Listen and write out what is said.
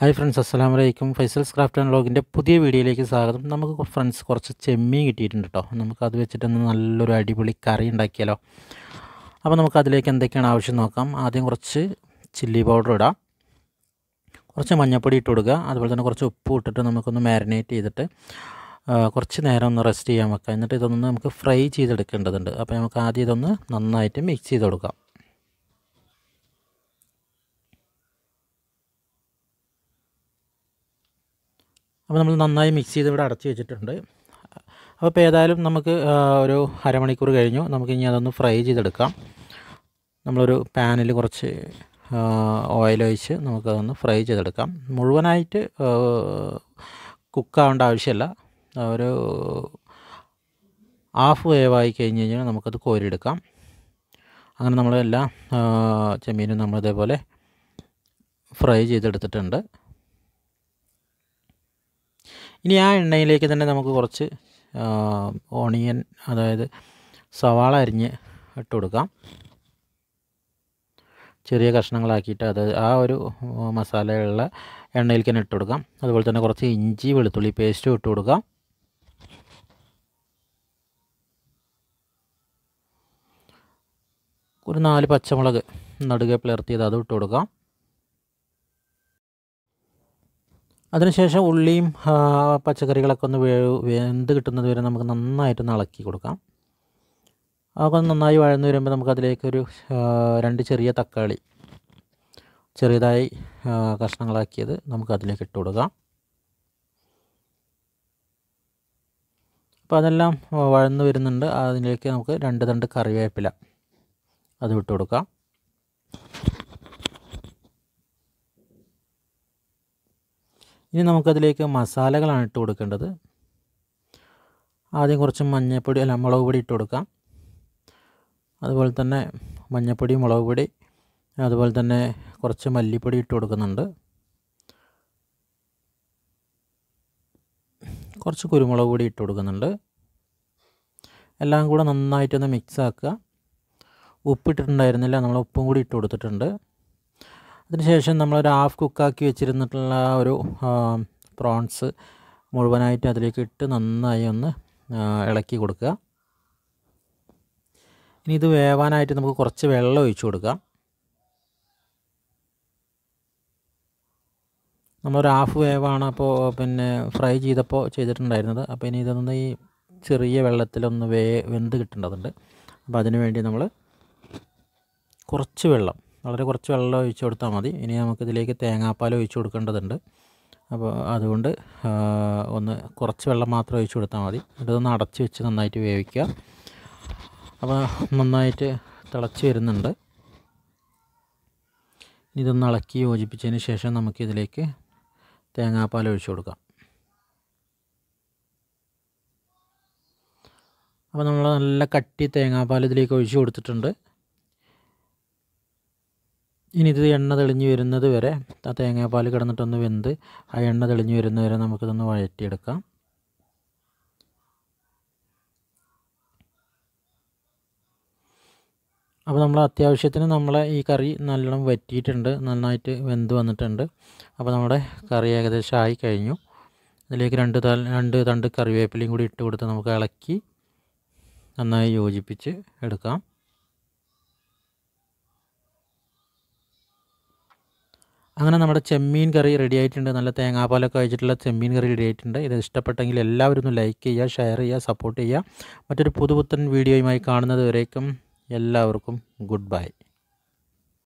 hi friends അസ്സാം വലൈക്കും ഫൈസൽസ് craft and ലോഗിൻ്റെ പുതിയ വീഡിയോയിലേക്ക് സ്വാഗതം നമുക്ക് ഫ്രണ്ട്സ് കുറച്ച് ചെമ്മീൻ കിട്ടിയിട്ടുണ്ട് കേട്ടോ നമുക്കത് വെച്ചിട്ടൊന്ന് നല്ലൊരു അടിപൊളി കറി ഉണ്ടാക്കിയാലോ അപ്പോൾ നമുക്കതിലേക്ക് എന്തൊക്കെയാണ് ആവശ്യം നോക്കാം ആദ്യം കുറച്ച് ചില്ലി പൗഡർ ഇടാം കുറച്ച് മഞ്ഞൾപ്പൊടി ഇട്ട് കൊടുക്കുക അതുപോലെ തന്നെ കുറച്ച് ഉപ്പ് ഇട്ടിട്ട് നമുക്കൊന്ന് മാരിനേറ്റ് ചെയ്തിട്ട് കുറച്ച് നേരം ഒന്ന് റെസ്റ്റ് ചെയ്യാൻ വെക്കാം എന്നിട്ട് ഇതൊന്ന് നമുക്ക് ഫ്രൈ ചെയ്തെടുക്കേണ്ടതുണ്ട് അപ്പോൾ നമുക്ക് ആദ്യം ഇതൊന്ന് നന്നായിട്ട് മിക്സ് ചെയ്ത് കൊടുക്കാം അപ്പോൾ നമ്മൾ നന്നായി മിക്സ് ചെയ്ത് ഇവിടെ അടച്ച് വെച്ചിട്ടുണ്ട് അപ്പോൾ ഇപ്പോൾ ഏതായാലും നമുക്ക് ഒരു അരമണിക്കൂർ കഴിഞ്ഞു നമുക്ക് ഇനി അതൊന്ന് ഫ്രൈ ചെയ്തെടുക്കാം നമ്മളൊരു പാനിൽ കുറച്ച് ഓയിൽ ഒഴിച്ച് നമുക്കതൊന്ന് ഫ്രൈ ചെയ്തെടുക്കാം മുഴുവനായിട്ട് കുക്കാവേണ്ട ആവശ്യമില്ല ഒരു ഹാഫ് വേവായി കഴിഞ്ഞ് കഴിഞ്ഞാൽ നമുക്കത് കോരിയെടുക്കാം അങ്ങനെ നമ്മളെല്ലാം ചെമ്മീനും നമ്മളിതേപോലെ ഫ്രൈ ചെയ്തെടുത്തിട്ടുണ്ട് ഇനി ആ എണ്ണയിലേക്ക് തന്നെ നമുക്ക് കുറച്ച് ഓണിയൻ അതായത് സവാള അരിഞ്ഞ് ഇട്ട് കൊടുക്കാം ചെറിയ കഷ്ണങ്ങളാക്കിയിട്ട് അത് ആ ഒരു മസാലയുള്ള എണ്ണയിലേക്ക് തന്നെ ഇട്ട് കൊടുക്കാം അതുപോലെ തന്നെ കുറച്ച് ഇഞ്ചി വെളുത്തുള്ളി പേസ്റ്റും ഇട്ട് കൊടുക്കാം ഒരു നാല് പച്ചമുളക് നടുകെ പിളർത്തിയത് അതും ഇട്ട് കൊടുക്കാം അതിനുശേഷം ഉള്ളിയും പച്ചക്കറികളൊക്കെ ഒന്ന് വെന്ത് കിട്ടുന്നത് വരെ നമുക്ക് നന്നായിട്ടൊന്ന് ഇളക്കി കൊടുക്കാം അതൊക്കെ നന്നായി വഴന്നു വരുമ്പോൾ നമുക്കതിലേക്കൊരു രണ്ട് ചെറിയ തക്കാളി ചെറിയതായി കഷ്ണങ്ങളാക്കിയത് നമുക്കതിലേക്ക് ഇട്ട് കൊടുക്കാം അപ്പോൾ അതെല്ലാം വഴന്നു വരുന്നുണ്ട് അതിലേക്ക് നമുക്ക് രണ്ട് തണ്ട് കറിവേപ്പില അത് വിട്ട് കൊടുക്കാം ഇനി നമുക്കതിലേക്ക് മസാലകളാണ് ഇട്ട് കൊടുക്കേണ്ടത് ആദ്യം കുറച്ച് മഞ്ഞൾപ്പൊടി അല്ല മുളക് പൊടി ഇട്ട് കൊടുക്കാം അതുപോലെ തന്നെ മഞ്ഞൾപ്പൊടി മുളക് പൊടി അതുപോലെ തന്നെ കുറച്ച് മല്ലിപ്പൊടി ഇട്ട് കൊടുക്കുന്നുണ്ട് കുറച്ച് കുരുമുളക് പൊടി ഇട്ട് കൊടുക്കുന്നുണ്ട് എല്ലാം കൂടെ നന്നായിട്ടൊന്ന് മിക്സ് ആക്കുക ഉപ്പിട്ടിട്ടുണ്ടായിരുന്നില്ല നമ്മൾ ഉപ്പും കൂടി ഇട്ട് കൊടുത്തിട്ടുണ്ട് അതിനുശേഷം നമ്മളൊരു ഹാഫ് കുക്കാക്കി വെച്ചിരുന്നിട്ടുള്ള ഒരു പ്രോൺസ് മുഴുവനായിട്ട് അതിലേക്ക് ഇട്ട് നന്നായി ഒന്ന് ഇളക്കി കൊടുക്കുക ഇനി ഇത് വേവാനായിട്ട് നമുക്ക് കുറച്ച് വെള്ളം ഒഴിച്ചു കൊടുക്കാം നമ്മളൊരു ഹാഫ് വേവാണ് അപ്പോൾ പിന്നെ ഫ്രൈ ചെയ്തപ്പോൾ ചെയ്തിട്ടുണ്ടായിരുന്നത് അപ്പോൾ ഇനി ഇതൊന്ന് ഈ ചെറിയ വെള്ളത്തിലൊന്ന് വേ വെന്ത് കിട്ടേണ്ടതുണ്ട് അപ്പോൾ അതിനു വേണ്ടി നമ്മൾ കുറച്ച് വെള്ളം വളരെ കുറച്ച് വെള്ളം ഒഴിച്ചു കൊടുത്താൽ മതി ഇനി നമുക്കിതിലേക്ക് തേങ്ങാപ്പാൽ ഒഴിച്ചു കൊടുക്കേണ്ടതുണ്ട് അപ്പോൾ അതുകൊണ്ട് ഒന്ന് കുറച്ച് വെള്ളം മാത്രം ഒഴിച്ചു കൊടുത്താൽ മതി ഇതൊന്ന് അടച്ച് വെച്ച് നന്നായിട്ട് വേവിക്കുക അപ്പോൾ നന്നായിട്ട് തിളച്ച് വരുന്നുണ്ട് ഇതൊന്ന് ഇളക്കി യോജിപ്പിച്ചതിന് ശേഷം നമുക്കിതിലേക്ക് തേങ്ങാപ്പാൽ ഒഴിച്ചു കൊടുക്കാം അപ്പോൾ നമ്മൾ നല്ല കട്ടി തേങ്ങാപ്പാൽ ഇതിലേക്ക് ഒഴിച്ചു കൊടുത്തിട്ടുണ്ട് ഇനി ഇത് എണ്ണ തെളിഞ്ഞ് വരുന്നത് വരെ ആ തേങ്ങാപ്പാൽ കിടന്നിട്ടൊന്ന് വെന്ത് ആ എണ്ണ തെളിഞ്ഞ് വരുന്നത് വരെ നമുക്കിതൊന്ന് വഴറ്റിയെടുക്കാം അപ്പോൾ നമ്മൾ അത്യാവശ്യത്തിന് നമ്മളെ ഈ കറി നല്ലോണം വറ്റിയിട്ടുണ്ട് നന്നായിട്ട് വെന്ത് വന്നിട്ടുണ്ട് അപ്പോൾ നമ്മുടെ കറി ഏകദേശം ആയി കഴിഞ്ഞു ഇതിലേക്ക് രണ്ട് തൽ രണ്ട് തണ്ട് കറിവേപ്പിലയും കൂടി ഇട്ട് കൊടുത്ത് നമുക്ക് ഇളക്കി നന്നായി യോജിപ്പിച്ച് എടുക്കാം അങ്ങനെ നമ്മുടെ ചെമ്മീൻ കറി റെഡി ആയിട്ടുണ്ട് നല്ല തേങ്ങാപ്പാലൊക്കെ കഴിച്ചിട്ടുള്ള ചെമ്മീൻ കറി റെഡി ആയിട്ടുണ്ട് ഇത് ഇഷ്ടപ്പെട്ടെങ്കിൽ എല്ലാവരും ഒന്ന് ലൈക്ക് ചെയ്യുക ഷെയർ ചെയ്യുക സപ്പോർട്ട് ചെയ്യുക മറ്റൊരു പുതുപുത്തൻ വീഡിയോയുമായി കാണുന്നത് എല്ലാവർക്കും ഗുഡ് ബൈ